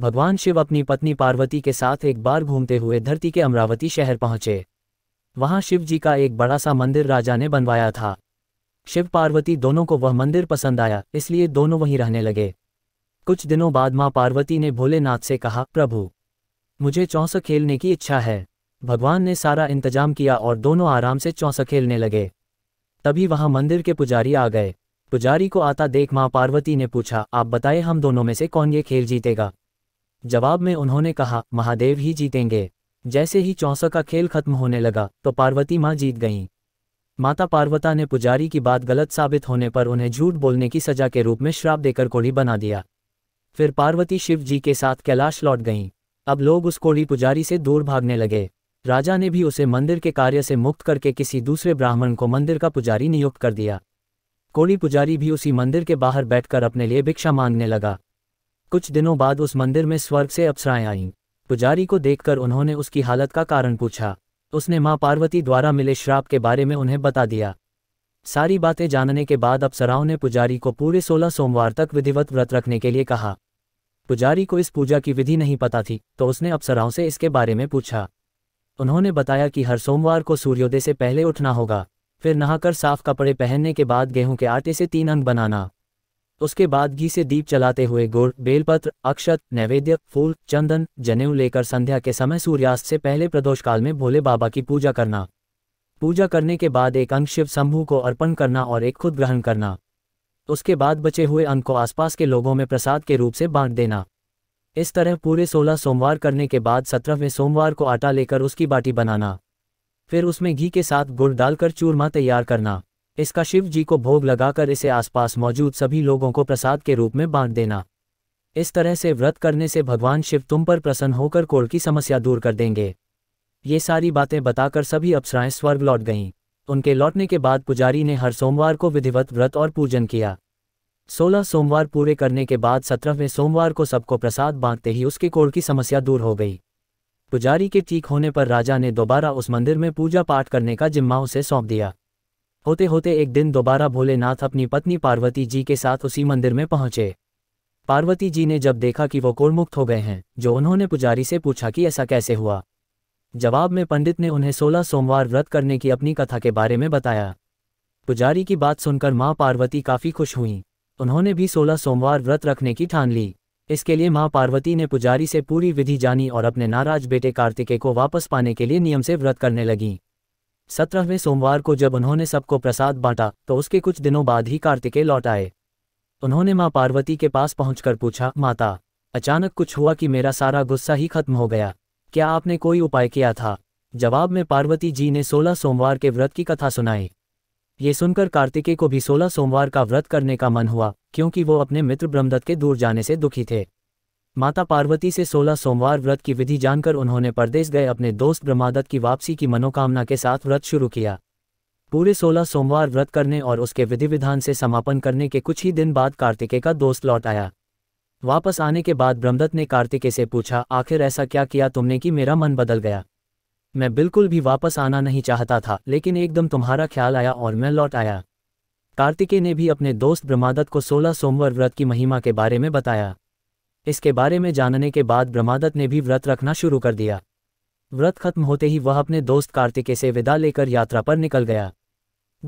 भगवान शिव अपनी पत्नी पार्वती के साथ एक बार घूमते हुए धरती के अमरावती शहर पहुंचे वहां शिव जी का एक बड़ा सा मंदिर राजा ने बनवाया था शिव पार्वती दोनों को वह मंदिर पसंद आया इसलिए दोनों वहीं रहने लगे कुछ दिनों बाद माँ पार्वती ने भोलेनाथ से कहा प्रभु मुझे चौंस खेलने की इच्छा है भगवान ने सारा इंतजाम किया और दोनों आराम से चौंस खेलने लगे तभी वहां मंदिर के पुजारी आ गए पुजारी को आता देख माँ पार्वती ने पूछा आप बताए हम दोनों में से कौन ये खेल जीतेगा जवाब में उन्होंने कहा महादेव ही जीतेंगे जैसे ही चौंसों का खेल खत्म होने लगा तो पार्वती मां जीत गईं माता पार्वता ने पुजारी की बात गलत साबित होने पर उन्हें झूठ बोलने की सजा के रूप में श्राप देकर कोड़ी बना दिया फिर पार्वती शिव जी के साथ कैलाश लौट गईं अब लोग उस कोड़ी पुजारी से दूर भागने लगे राजा ने भी उसे मंदिर के कार्य से मुक्त करके किसी दूसरे ब्राह्मण को मंदिर का पुजारी नियुक्त कर दिया कोड़ी पुजारी भी उसी मंदिर के बाहर बैठकर अपने लिए भिक्षा मांगने लगा कुछ दिनों बाद उस मंदिर में स्वर्ग से अप्सराएं आईं पुजारी को देखकर उन्होंने उसकी हालत का कारण पूछा उसने मां पार्वती द्वारा मिले श्राप के बारे में उन्हें बता दिया सारी बातें जानने के बाद अप्सराओं ने पुजारी को पूरे सोलह सोमवार तक विधिवत व्रत रखने के लिए कहा पुजारी को इस पूजा की विधि नहीं पता थी तो उसने अप्सराओं से इसके बारे में पूछा उन्होंने बताया कि हर सोमवार को सूर्योदय से पहले उठना होगा फिर नहाकर साफ कपड़े पहनने के बाद गेहूं के आटे से तीन अंग बनाना उसके बाद घी से दीप चलाते हुए गुड़ बेलपत्र अक्षत नैवेद्य फूल चंदन जनेऊ लेकर संध्या के समय सूर्यास्त से पहले प्रदोष काल में भोले बाबा की पूजा करना पूजा करने के बाद एक अंक शिव शंभू को अर्पण करना और एक खुद ग्रहण करना उसके बाद बचे हुए अंक को आसपास के लोगों में प्रसाद के रूप से बांट देना इस तरह पूरे सोलह सोमवार करने के बाद सत्रहवें सोमवार को आटा लेकर उसकी बाटी बनाना फिर उसमें घी के साथ गुड़ डालकर चूरमा तैयार करना इसका शिव जी को भोग लगाकर इसे आसपास मौजूद सभी लोगों को प्रसाद के रूप में बांट देना इस तरह से व्रत करने से भगवान शिव तुम पर प्रसन्न होकर कोड़ की समस्या दूर कर देंगे ये सारी बातें बताकर सभी अप्सराएं स्वर्ग लौट गईं उनके लौटने के बाद पुजारी ने हर सोमवार को विधिवत व्रत और पूजन किया सोलह सोमवार पूरे करने के बाद सत्रहवें सोमवार को सबको प्रसाद बांटते ही उसके कोड़ की समस्या दूर हो गई पुजारी के ठीक होने पर राजा ने दोबारा उस मंदिर में पूजा पाठ करने का जिम्मा उसे सौंप दिया होते होते एक दिन दोबारा भोलेनाथ अपनी पत्नी पार्वती जी के साथ उसी मंदिर में पहुंचे पार्वती जी ने जब देखा कि वो कोणमुक्त हो गए हैं जो उन्होंने पुजारी से पूछा कि ऐसा कैसे हुआ जवाब में पंडित ने उन्हें सोलह सोमवार व्रत करने की अपनी कथा के बारे में बताया पुजारी की बात सुनकर माँ पार्वती काफ़ी खुश हुईं उन्होंने भी सोलह सोमवार व्रत रखने की ठान ली इसके लिए माँ पार्वती ने पुजारी से पूरी विधि जानी और अपने नाराज बेटे कार्तिकेय को वापस पाने के लिए नियम से व्रत करने लगीं सत्रहवें सोमवार को जब उन्होंने सबको प्रसाद बांटा तो उसके कुछ दिनों बाद ही कार्तिकेय लौट आए उन्होंने माँ पार्वती के पास पहुंचकर पूछा माता अचानक कुछ हुआ कि मेरा सारा गुस्सा ही खत्म हो गया क्या आपने कोई उपाय किया था जवाब में पार्वती जी ने सोलह सोमवार के व्रत की कथा सुनाई ये सुनकर कार्तिकेय को भी सोलह सोमवार का व्रत करने का मन हुआ क्योंकि वो अपने मित्र ब्रह्मदत्त के दूर जाने से दुखी थे माता पार्वती से 16 सोमवार व्रत की विधि जानकर उन्होंने परदेश गए अपने दोस्त ब्रह्मादत्त की वापसी की मनोकामना के साथ व्रत शुरू किया पूरे 16 सोमवार व्रत करने और उसके विधि विधान से समापन करने के कुछ ही दिन बाद कार्तिकेय का दोस्त लौट आया वापस आने के बाद ब्रह्मदत्त ने कार्तिकेय से पूछा आखिर ऐसा क्या किया तुमने कि मेरा मन बदल गया मैं बिल्कुल भी वापस आना नहीं चाहता था लेकिन एकदम तुम्हारा ख्याल आया और मैं लौट आया कार्तिकेय ने भी अपने दोस्त ब्रह्मादत्त को सोलह सोमवार व्रत की महिमा के बारे में बताया इसके बारे में जानने के बाद ब्रह्मादत्त ने भी व्रत रखना शुरू कर दिया व्रत खत्म होते ही वह अपने दोस्त कार्तिके से विदा लेकर यात्रा पर निकल गया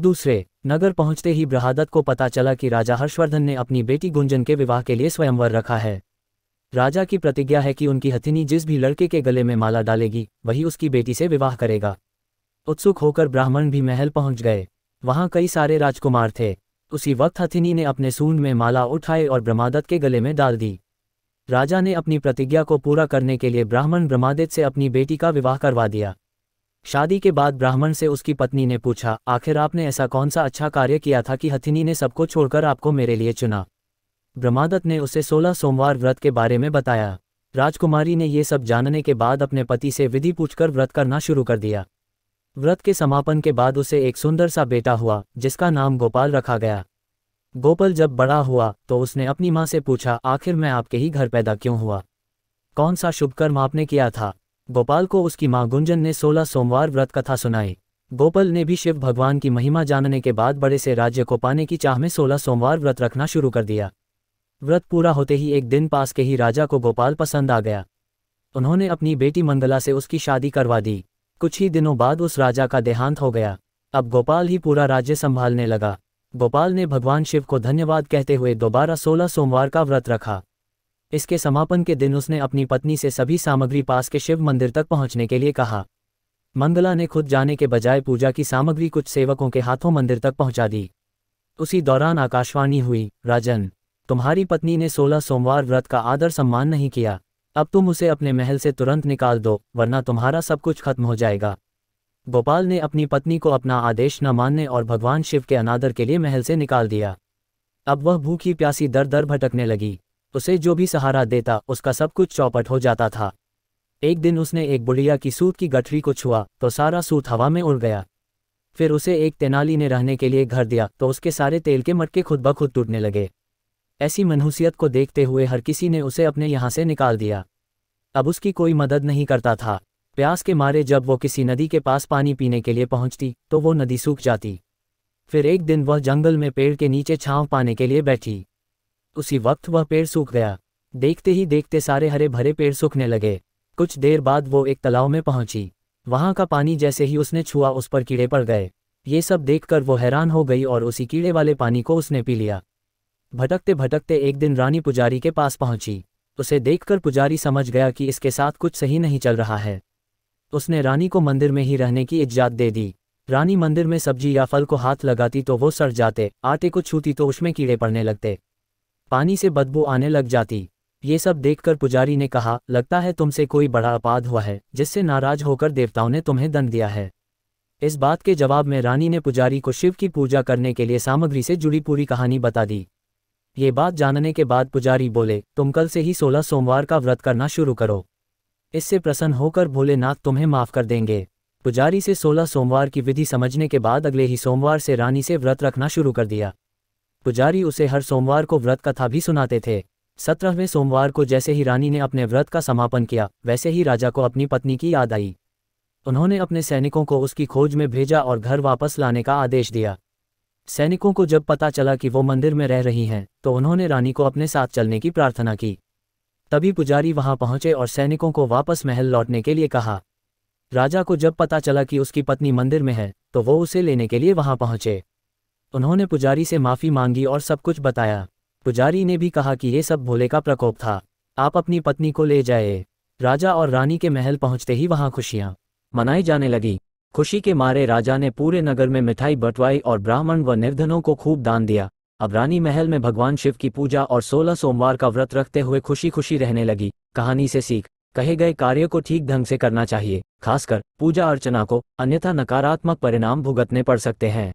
दूसरे नगर पहुंचते ही ब्रहादत्त को पता चला कि राजा हर्षवर्धन ने अपनी बेटी गुंजन के विवाह के लिए स्वयंवर रखा है राजा की प्रतिज्ञा है कि उनकी हथिनी जिस भी लड़के के गले में माला डालेगी वही उसकी बेटी से विवाह करेगा उत्सुक होकर ब्राह्मण भी महल पहुंच गए वहां कई सारे राजकुमार थे उसी वक्त हथिनी ने अपने सूंड में माला उठाए और ब्रह्मादत्त के गले में डाल दी राजा ने अपनी प्रतिज्ञा को पूरा करने के लिए ब्राह्मण ब्रह्मादित्य से अपनी बेटी का विवाह करवा दिया शादी के बाद ब्राह्मण से उसकी पत्नी ने पूछा आखिर आपने ऐसा कौन सा अच्छा कार्य किया था कि हथिनी ने सबको छोड़कर आपको मेरे लिए चुना ब्रह्मादत्त ने उसे सोलह सोमवार व्रत के बारे में बताया राजकुमारी ने ये सब जानने के बाद अपने पति से विधि पूछकर व्रत करना शुरू कर दिया व्रत के समापन के बाद उसे एक सुंदर सा बेटा हुआ जिसका नाम गोपाल रखा गया गोपल जब बड़ा हुआ तो उसने अपनी माँ से पूछा आखिर मैं आपके ही घर पैदा क्यों हुआ कौन सा शुभ कर्म आपने किया था गोपाल को उसकी माँ गुंजन ने सोलह सोमवार व्रत कथा सुनाई गोपल ने भी शिव भगवान की महिमा जानने के बाद बड़े से राज्य को पाने की चाह में सोलह सोमवार व्रत रखना शुरू कर दिया व्रत पूरा होते ही एक दिन पास के ही राजा को गोपाल पसंद आ गया उन्होंने अपनी बेटी मंगला से उसकी शादी करवा दी कुछ ही दिनों बाद उस राजा का देहांत हो गया अब गोपाल ही पूरा राज्य संभालने लगा गोपाल ने भगवान शिव को धन्यवाद कहते हुए दोबारा सोलह सोमवार का व्रत रखा इसके समापन के दिन उसने अपनी पत्नी से सभी सामग्री पास के शिव मंदिर तक पहुंचने के लिए कहा मंगला ने खुद जाने के बजाय पूजा की सामग्री कुछ सेवकों के हाथों मंदिर तक पहुंचा दी उसी दौरान आकाशवाणी हुई राजन तुम्हारी पत्नी ने सोलह सोमवार व्रत का आदर सम्मान नहीं किया अब तुम उसे अपने महल से तुरंत निकाल दो वरना तुम्हारा सब कुछ खत्म हो जाएगा गोपाल ने अपनी पत्नी को अपना आदेश न मानने और भगवान शिव के अनादर के लिए महल से निकाल दिया अब वह भूखी प्यासी दर दर भटकने लगी उसे जो भी सहारा देता उसका सब कुछ चौपट हो जाता था एक दिन उसने एक बुढ़िया की सूत की गठरी को छुआ तो सारा सूत हवा में उड़ गया फिर उसे एक तेनाली ने रहने के लिए घर दिया तो उसके सारे तेल के मटके खुद ब खुद टूटने लगे ऐसी मनहूसियत को देखते हुए हर किसी ने उसे अपने यहां से निकाल दिया अब उसकी कोई मदद नहीं करता था प्यास के मारे जब वो किसी नदी के पास पानी पीने के लिए पहुंचती तो वो नदी सूख जाती फिर एक दिन वह जंगल में पेड़ के नीचे छांव पाने के लिए बैठी उसी वक्त वह पेड़ सूख गया देखते ही देखते सारे हरे भरे पेड़ सूखने लगे कुछ देर बाद वो एक तालाब में पहुंची वहां का पानी जैसे ही उसने छुआ उस पर कीड़े पड़ गए ये सब देखकर वो हैरान हो गई और उसी कीड़े वाले पानी को उसने पी लिया भटकते भटकते एक दिन रानी पुजारी के पास पहुंची उसे देखकर पुजारी समझ गया कि इसके साथ कुछ सही नहीं चल रहा है उसने रानी को मंदिर में ही रहने की इज्जात दे दी रानी मंदिर में सब्जी या फल को हाथ लगाती तो वो सड़ जाते आटे को छूती तो उसमें कीड़े पड़ने लगते पानी से बदबू आने लग जाती ये सब देखकर पुजारी ने कहा लगता है तुमसे कोई बड़ा अपाद हुआ है जिससे नाराज होकर देवताओं ने तुम्हें दंड दिया है इस बात के जवाब में रानी ने पुजारी को शिव की पूजा करने के लिए सामग्री से जुड़ी पूरी कहानी बता दी ये बात जानने के बाद पुजारी बोले तुम कल से ही सोलह सोमवार का व्रत करना शुरू करो इससे प्रसन्न होकर भोलेनाथ तुम्हें माफ कर देंगे पुजारी से सोलह सोमवार की विधि समझने के बाद अगले ही सोमवार से रानी से व्रत रखना शुरू कर दिया पुजारी उसे हर सोमवार को व्रत कथा भी सुनाते थे सत्रहवें सोमवार को जैसे ही रानी ने अपने व्रत का समापन किया वैसे ही राजा को अपनी पत्नी की याद आई उन्होंने अपने सैनिकों को उसकी खोज में भेजा और घर वापस लाने का आदेश दिया सैनिकों को जब पता चला कि वो मंदिर में रह रही हैं तो उन्होंने रानी को अपने साथ चलने की प्रार्थना की तभी पुजारी वहां पहुंचे और सैनिकों को वापस महल लौटने के लिए कहा राजा को जब पता चला कि उसकी पत्नी मंदिर में है तो वो उसे लेने के लिए वहां पहुंचे उन्होंने पुजारी से माफ़ी मांगी और सब कुछ बताया पुजारी ने भी कहा कि ये सब भोले का प्रकोप था आप अपनी पत्नी को ले जाए राजा और रानी के महल पहुंचते ही वहां खुशियां मनाई जाने लगी खुशी के मारे राजा ने पूरे नगर में मिठाई बंटवाई और ब्राह्मण व निर्धनों को खूब दान दिया अब रानी महल में भगवान शिव की पूजा और सोलह सोमवार का व्रत रखते हुए खुशी खुशी रहने लगी कहानी से सीख कहे गए कार्य को ठीक ढंग से करना चाहिए खासकर पूजा अर्चना को अन्यथा नकारात्मक परिणाम भुगतने पड़ सकते हैं